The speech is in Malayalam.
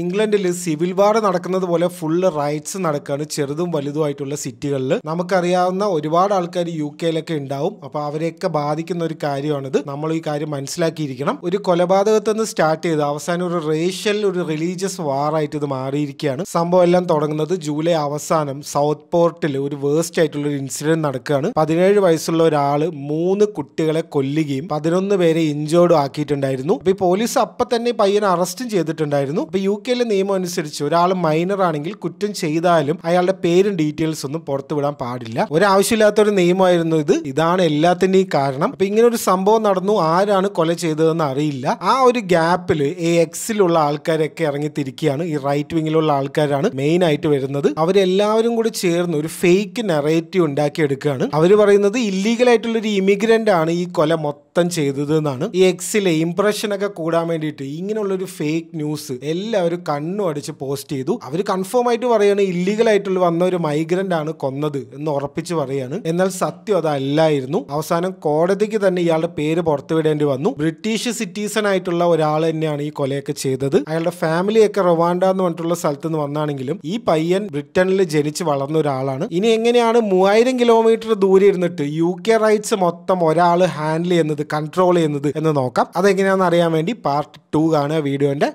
ഇംഗ്ലണ്ടിൽ സിവിൽ വാർ നടക്കുന്നത് പോലെ ഫുള്ള് റൈറ്റ്സ് നടക്കുകയാണ് ചെറുതും വലുതുമായിട്ടുള്ള സിറ്റികളിൽ നമുക്കറിയാവുന്ന ഒരുപാട് ആൾക്കാർ യു കെയിലൊക്കെ ഉണ്ടാവും അപ്പോൾ അവരെയൊക്കെ ബാധിക്കുന്ന ഒരു കാര്യമാണിത് നമ്മൾ ഈ കാര്യം മനസ്സിലാക്കിയിരിക്കണം ഒരു കൊലപാതകത്തിൽ നിന്ന് സ്റ്റാർട്ട് ചെയ്ത് അവസാനം ഒരു റേഷ്യൽ ഒരു റിലീജിയസ് വാർ ആയിട്ട് ഇത് മാറിയിരിക്കുകയാണ് സംഭവം എല്ലാം തുടങ്ങുന്നത് ജൂലൈ അവസാനം സൗത്ത് പോർട്ടിൽ ഒരു വേസ്റ്റ് ആയിട്ടുള്ള ഒരു ഇൻസിഡന്റ് നടക്കുകയാണ് പതിനേഴ് വയസ്സുള്ള ഒരാൾ മൂന്ന് കുട്ടികളെ കൊല്ലുകയും പതിനൊന്ന് പേരെ ഇഞ്ചോർഡും ആക്കിയിട്ടുണ്ടായിരുന്നു അപ്പോൾ ഈ പോലീസ് അപ്പം തന്നെ പയ്യനെ അറസ്റ്റും ചെയ്തിട്ടുണ്ടായിരുന്നു അപ്പോൾ യു കെയിലെ നിയമം അനുസരിച്ച് ഒരാൾ മൈനർ ആണെങ്കിൽ കുറ്റം ചെയ്താലും അയാളുടെ പേരും ഡീറ്റെയിൽസ് ഒന്നും പുറത്തുവിടാൻ പാടില്ല ഒരാവശ്യമില്ലാത്ത ഒരു നിയമമായിരുന്നു ഇത് ഇതാണ് എല്ലാത്തിന്റെയും കാരണം അപ്പൊ ഇങ്ങനെ ഒരു സംഭവം നടന്നു ആരാണ് കൊല ചെയ്തതെന്ന് അറിയില്ല ആ ഒരു ഗ്യാപ്പിൽ ഈ എക്സിലുള്ള ആൾക്കാരൊക്കെ ഇറങ്ങിത്തിരിക്കുകയാണ് ഈ റൈറ്റ് വിങ്ങിലുള്ള ആൾക്കാരാണ് മെയിൻ ആയിട്ട് വരുന്നത് അവരെല്ലാവരും കൂടി ചേർന്ന് ഒരു ഫേക്ക് നെറേറ്റീവ് ഉണ്ടാക്കിയെടുക്കുകയാണ് അവർ പറയുന്നത് ഇല്ലീഗൽ ആയിട്ടുള്ള ഒരു ഇമിഗ്രന്റ് ആണ് ഈ കൊല മൊത്തം മൊത്തം ചെയ്തത് എന്നാണ് ഈ എക്സിലെ ഒക്കെ കൂടാൻ വേണ്ടിയിട്ട് ഒരു ഫേക്ക് ന്യൂസ് എല്ലാവരും കണ്ണു അടിച്ച് പോസ്റ്റ് ചെയ്തു അവർ കൺഫേം ആയിട്ട് പറയുകയാണ് ഇല്ലീഗൽ ആയിട്ടുള്ള വന്ന ഒരു മൈഗ്രന്റ് ആണ് കൊന്നത് എന്ന് ഉറപ്പിച്ച് പറയാണ് എന്നാൽ സത്യം അതല്ലായിരുന്നു അവസാനം കോടതിക്ക് തന്നെ ഇയാളുടെ പേര് പുറത്തുവിടേണ്ടി വന്നു ബ്രിട്ടീഷ് സിറ്റിസൺ ആയിട്ടുള്ള ഒരാൾ തന്നെയാണ് ഈ കൊലയൊക്കെ ചെയ്തത് അയാളുടെ ഫാമിലിയൊക്കെ റൊവാണ്ട എന്ന് പറഞ്ഞിട്ടുള്ള സ്ഥലത്ത് നിന്ന് വന്നാണെങ്കിലും ഈ പയ്യൻ ബ്രിട്ടനിൽ ജനിച്ച് വളർന്ന ഒരാളാണ് ഇനി എങ്ങനെയാണ് മൂവായിരം കിലോമീറ്റർ ദൂരെ ഇരുന്നിട്ട് യു കെ റൈറ്റ്സ് മൊത്തം ഒരാൾ ഹാൻഡിൽ ചെയ്യുന്നത് കൺട്രോൾ ചെയ്യുന്നത് എന്ന് നോക്കാം അതെങ്ങനെയാണെന്ന് അറിയാൻ വേണ്ടി പാർട്ട് ടു കാണുക വീഡിയോന്റെ